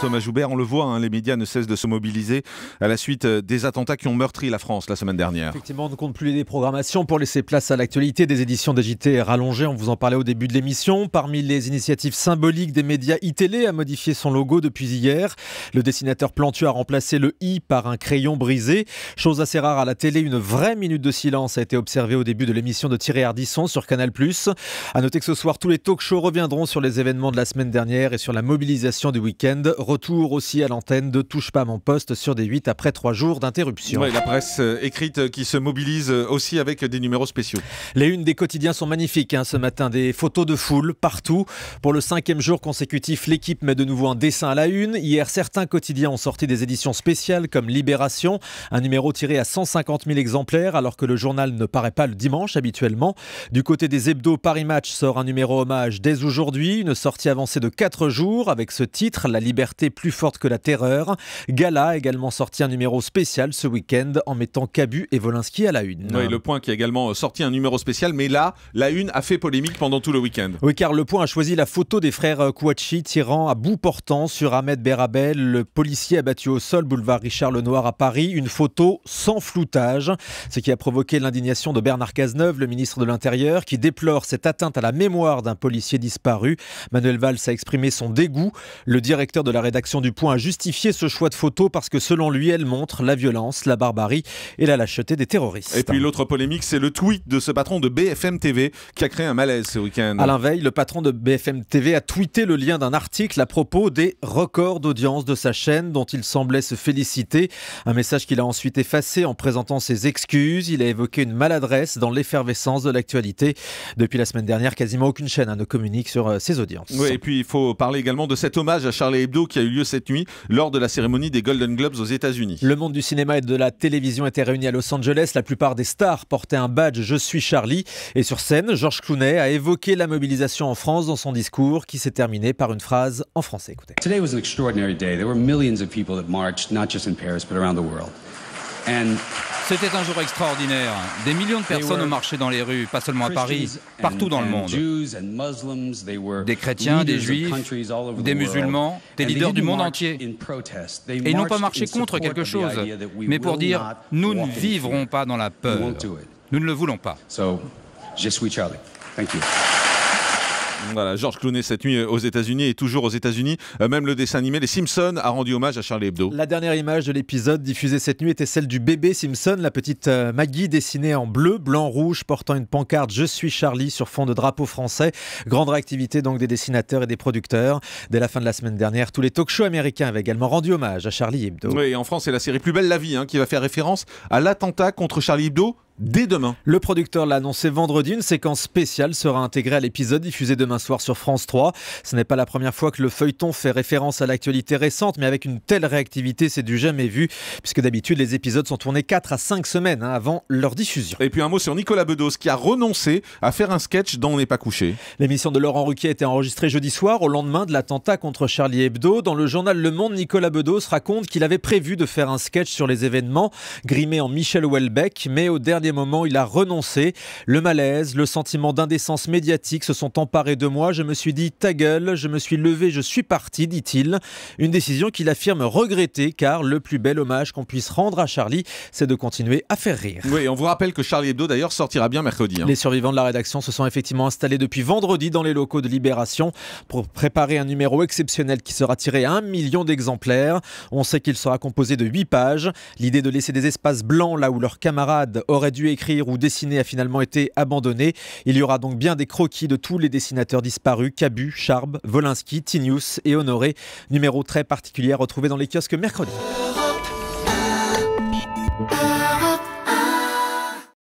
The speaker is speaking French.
Thomas Joubert, on le voit, hein, les médias ne cessent de se mobiliser à la suite euh, des attentats qui ont meurtri la France la semaine dernière. Effectivement, on ne compte plus les déprogrammations pour laisser place à l'actualité des éditions d'AJT rallongées. On vous en parlait au début de l'émission. Parmi les initiatives symboliques des médias, iTélé a modifié son logo depuis hier. Le dessinateur Plantu a remplacé le i par un crayon brisé. Chose assez rare à la télé, une vraie minute de silence a été observée au début de l'émission de Thierry Ardisson sur Canal+. À noter que ce soir, tous les talk shows reviendront sur les événements de la semaine dernière et sur la mobilisation du week-end. Retour aussi à l'antenne de Touche pas mon poste sur des 8 après 3 jours d'interruption. Ouais, la presse euh, écrite euh, qui se mobilise euh, aussi avec des numéros spéciaux. Les unes des quotidiens sont magnifiques hein, ce matin. Des photos de foule partout. Pour le cinquième jour consécutif, l'équipe met de nouveau un dessin à la une. Hier, certains quotidiens ont sorti des éditions spéciales comme Libération, un numéro tiré à 150 000 exemplaires alors que le journal ne paraît pas le dimanche habituellement. Du côté des hebdos, Paris Match sort un numéro hommage dès aujourd'hui, une sortie avancée de 4 jours avec ce titre, La liberté plus forte que la terreur. Gala a également sorti un numéro spécial ce week-end en mettant Cabu et Volinsky à la une. Oui, le point qui a également euh, sorti un numéro spécial, mais là, la une a fait polémique pendant tout le week-end. Oui, car le point a choisi la photo des frères euh, Kouachi tirant à bout portant sur Ahmed Berabel, le policier abattu au sol boulevard Richard Lenoir à Paris. Une photo sans floutage, ce qui a provoqué l'indignation de Bernard Cazeneuve, le ministre de l'Intérieur, qui déplore cette atteinte à la mémoire d'un policier disparu. Manuel Valls a exprimé son dégoût. Le directeur de la rédaction du Point a justifié ce choix de photo parce que selon lui, elle montre la violence, la barbarie et la lâcheté des terroristes. Et puis l'autre polémique, c'est le tweet de ce patron de BFM TV qui a créé un malaise ce week-end. Alain Veil, le patron de BFM TV, a tweeté le lien d'un article à propos des records d'audience de sa chaîne dont il semblait se féliciter. Un message qu'il a ensuite effacé en présentant ses excuses. Il a évoqué une maladresse dans l'effervescence de l'actualité. Depuis la semaine dernière, quasiment aucune chaîne hein, ne communique sur euh, ses audiences. Oui, et puis il faut parler également de cet hommage à Charlie Hebdo qui qui a eu lieu cette nuit lors de la cérémonie des Golden Globes aux États-Unis. Le monde du cinéma et de la télévision était réuni à Los Angeles. La plupart des stars portaient un badge Je suis Charlie. Et sur scène, Georges Clooney a évoqué la mobilisation en France dans son discours qui s'est terminé par une phrase en français. Écoutez. Today was an extraordinary day. There were millions of people that marched, not just in Paris, but around the world. C'était un jour extraordinaire. Des millions de personnes ont marché dans les rues, pas seulement à Paris, partout dans le monde. Des chrétiens, des juifs, des musulmans, des leaders du monde entier. Et ils n'ont pas marché contre quelque chose, mais pour dire nous ne vivrons pas dans la peur. Nous ne le voulons pas. je suis Charlie. Thank voilà, George Clooney cette nuit euh, aux États-Unis et toujours aux États-Unis. Euh, même le dessin animé Les Simpsons a rendu hommage à Charlie Hebdo. La dernière image de l'épisode diffusé cette nuit était celle du bébé Simpson, la petite euh, Maggie dessinée en bleu, blanc, rouge, portant une pancarte Je suis Charlie sur fond de drapeau français. Grande réactivité donc des dessinateurs et des producteurs. Dès la fin de la semaine dernière, tous les talk-shows américains avaient également rendu hommage à Charlie Hebdo. Oui, et en France, c'est la série Plus belle la vie hein, qui va faire référence à l'attentat contre Charlie Hebdo dès demain. Le producteur l'a annoncé vendredi, une séquence spéciale sera intégrée à l'épisode diffusé demain soir sur France 3. Ce n'est pas la première fois que le feuilleton fait référence à l'actualité récente, mais avec une telle réactivité, c'est du jamais vu, puisque d'habitude les épisodes sont tournés 4 à 5 semaines hein, avant leur diffusion. Et puis un mot sur Nicolas Bedos qui a renoncé à faire un sketch dont on n'est pas couché. L'émission de Laurent Ruquier a été enregistrée jeudi soir au lendemain de l'attentat contre Charlie Hebdo. Dans le journal Le Monde, Nicolas Bedos raconte qu'il avait prévu de faire un sketch sur les événements, grimé en Michel Houellebecq, mais au dernier moments moment, il a renoncé. Le malaise, le sentiment d'indécence médiatique se sont emparés de moi. Je me suis dit ta gueule, je me suis levé, je suis parti, dit-il. Une décision qu'il affirme regretter car le plus bel hommage qu'on puisse rendre à Charlie, c'est de continuer à faire rire. Oui, on vous rappelle que Charlie Hebdo d'ailleurs sortira bien mercredi. Hein. Les survivants de la rédaction se sont effectivement installés depuis vendredi dans les locaux de Libération pour préparer un numéro exceptionnel qui sera tiré à un million d'exemplaires. On sait qu'il sera composé de huit pages. L'idée de laisser des espaces blancs là où leurs camarades auraient dû écrire ou dessiner a finalement été abandonné. Il y aura donc bien des croquis de tous les dessinateurs disparus Cabu, Charb, Volinsky, Tinius et Honoré. Numéro très particulier retrouvé dans les kiosques mercredi.